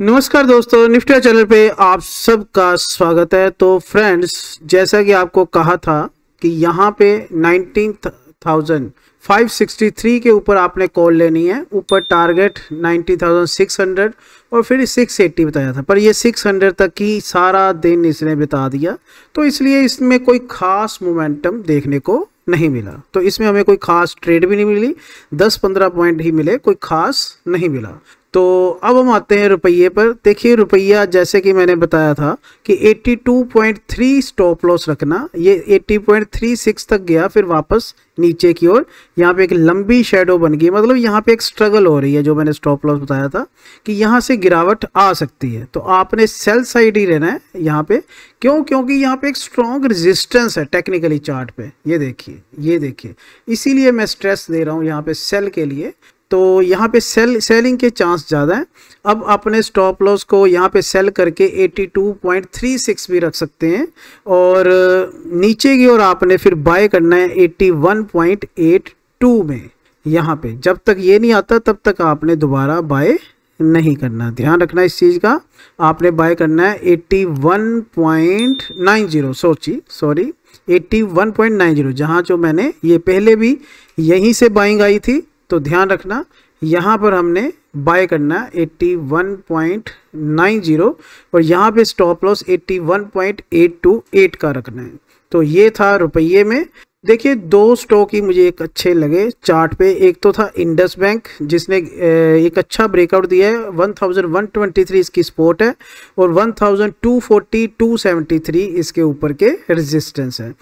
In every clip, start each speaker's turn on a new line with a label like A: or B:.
A: नमस्कार दोस्तों निफ्टिया चैनल पे आप सबका स्वागत है तो फ्रेंड्स जैसा कि आपको कहा था कि यहाँ पे nineteen thousand five sixty three के ऊपर आपने कॉल लेनी है ऊपर target ninety thousand six hundred और फिर सिक्स एट्टी बताया था पर ये सिक्स हंड्रेड तक ही सारा दिन इसने बिता दिया तो इसलिए इसमें कोई खास मोमेंटम देखने को नहीं मिला तो इसमें हमें कोई खास ट्रेड भी नहीं मिली दस पंद्रह पॉइंट ही मिले कोई खास नहीं मिला तो अब हम आते हैं रुपये पर देखिए रुपया जैसे कि मैंने बताया था कि 82.3 स्टॉप लॉस रखना ये 80.36 तक गया फिर वापस नीचे की ओर यहाँ पे एक लंबी शेडो बन गई मतलब यहाँ पे एक स्ट्रगल हो रही है जो मैंने स्टॉप लॉस बताया था कि यहाँ से गिरावट आ सकती है तो आपने सेल साइड ही रहना है यहाँ पे क्यों क्योंकि यहाँ पे एक स्ट्रॉन्ग रेजिस्टेंस है टेक्निकली चार्ट पे ये देखिए ये देखिए इसीलिए मैं स्ट्रेस दे रहा हूँ यहाँ पे सेल के लिए तो यहाँ पे सेल सेलिंग के चांस ज़्यादा हैं अब अपने स्टॉप लॉस को यहाँ पे सेल करके 82.36 भी रख सकते हैं और नीचे की ओर आपने फिर बाय करना है 81.82 में यहाँ पे जब तक ये नहीं आता तब तक आपने दोबारा बाय नहीं करना ध्यान रखना इस चीज़ का आपने बाय करना है 81.90 सोची सॉरी 81.90 जहाँ जो मैंने ये पहले भी यहीं से बाइंग आई थी तो ध्यान रखना यहाँ पर हमने बाय करना 81.90 और यहाँ पे स्टॉप लॉस 81.828 का रखना है तो ये था रुपये में देखिए दो स्टॉक ही मुझे एक अच्छे लगे चार्ट पे एक तो था इंडस बैंक जिसने एक अच्छा ब्रेकआउट दिया है 1123 इसकी स्पोर्ट है और 1240 273 इसके ऊपर के रेजिस्टेंस है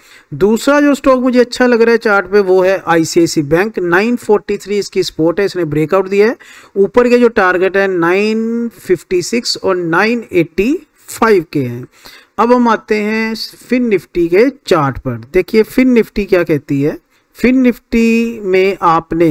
A: दूसरा जो स्टॉक मुझे अच्छा लग रहा है चार्ट पे वो है आईसीआईसी बैंक 943 इसकी स्पोर्ट है इसने ब्रेकआउट दिया है ऊपर के जो टारगेट है सिक्स और एट्टी फाइव के हैं अब हम आते हैं फिन निफ्टी के चार्ट पर देखिए फिन निफ्टी क्या कहती है फिन निफ्टी में आपने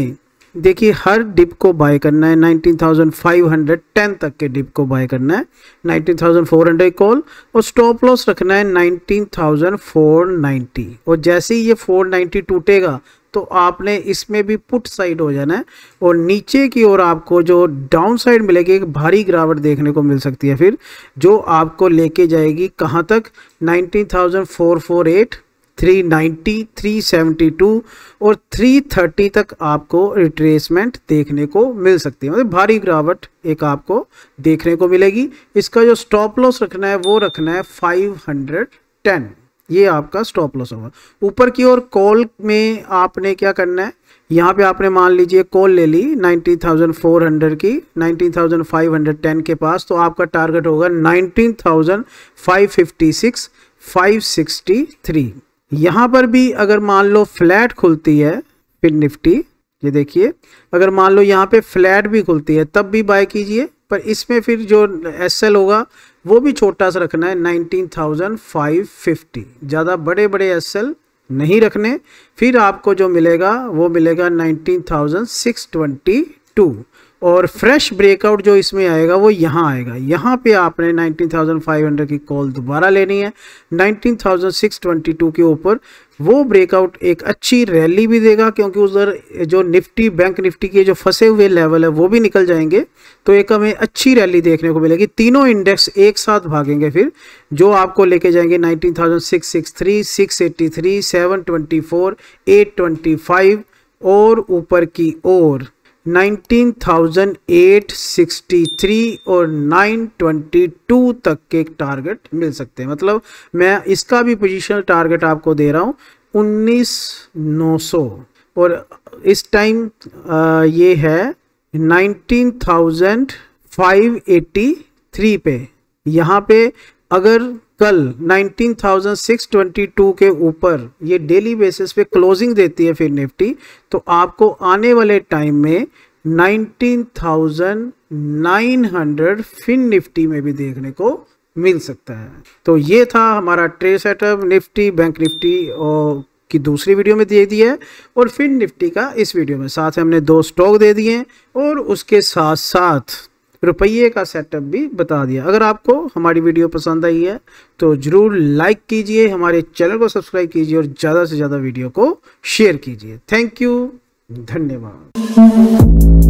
A: देखिए हर डिप को बाय करना है 19,510 तक के डिप को बाय करना है 19,400 कॉल और स्टॉप लॉस रखना है 19,490 और जैसे ही ये 490 टूटेगा तो आपने इसमें भी पुट साइड हो जाना है और नीचे की ओर आपको जो डाउन साइड मिलेगी एक भारी गिरावट देखने को मिल सकती है फिर जो आपको लेके जाएगी कहाँ तक नाइनटीन 390, 372 और 330 तक आपको रिट्रेसमेंट देखने को मिल सकती है मतलब भारी गिरावट एक आपको देखने को मिलेगी इसका जो स्टॉप लॉस रखना है वो रखना है 510 ये आपका स्टॉप लॉस होगा ऊपर की ओर कॉल में आपने क्या करना है यहाँ पे आपने मान लीजिए कॉल ले ली 19,400 की 19,510 के पास तो आपका टारगेट होगा 19,556 563 यहाँ पर भी अगर मान लो फ्लैट खुलती है फिर निफ्टी ये देखिए अगर मान लो यहाँ पे फ्लैट भी खुलती है तब भी बाय कीजिए पर इसमें फिर जो एस होगा वो भी छोटा सा रखना है 19,550 ज़्यादा बड़े बड़े एस नहीं रखने फिर आपको जो मिलेगा वो मिलेगा 19,622 और फ्रेश ब्रेकआउट जो इसमें आएगा वो यहाँ आएगा यहाँ पे आपने 19,500 की कॉल दोबारा लेनी है 19,622 के ऊपर वो ब्रेकआउट एक अच्छी रैली भी देगा क्योंकि उधर जो निफ्टी बैंक निफ्टी के जो फंसे हुए लेवल है वो भी निकल जाएंगे तो एक हमें अच्छी रैली देखने को मिलेगी तीनों इंडेक्स एक साथ भागेंगे फिर जो आपको लेके जाएंगे नाइनटीन थाउजेंड 724, और ऊपर की ओर 19,863 और 922 तक के टारगेट मिल सकते हैं मतलब मैं इसका भी पोजिशनल टारगेट आपको दे रहा हूँ उन्नीस नौ सौ और इस टाइम ये है 19,583 पे यहाँ पे अगर कल 19,622 के ऊपर ये डेली बेसिस पे क्लोजिंग देती है फिर निफ्टी तो आपको आने वाले टाइम में 19,900 फिन निफ्टी में भी देखने को मिल सकता है तो ये था हमारा trade setup Nifty bank Nifty और की दूसरी वीडियो में दे दी है और फिन निफ्टी का इस वीडियो में साथ हमने दो स्टॉक दे दिए और उसके साथ साथ रुपये का सेटअप भी बता दिया अगर आपको हमारी वीडियो पसंद आई है तो ज़रूर लाइक कीजिए हमारे चैनल को सब्सक्राइब कीजिए और ज़्यादा से ज़्यादा वीडियो को शेयर कीजिए थैंक यू धन्यवाद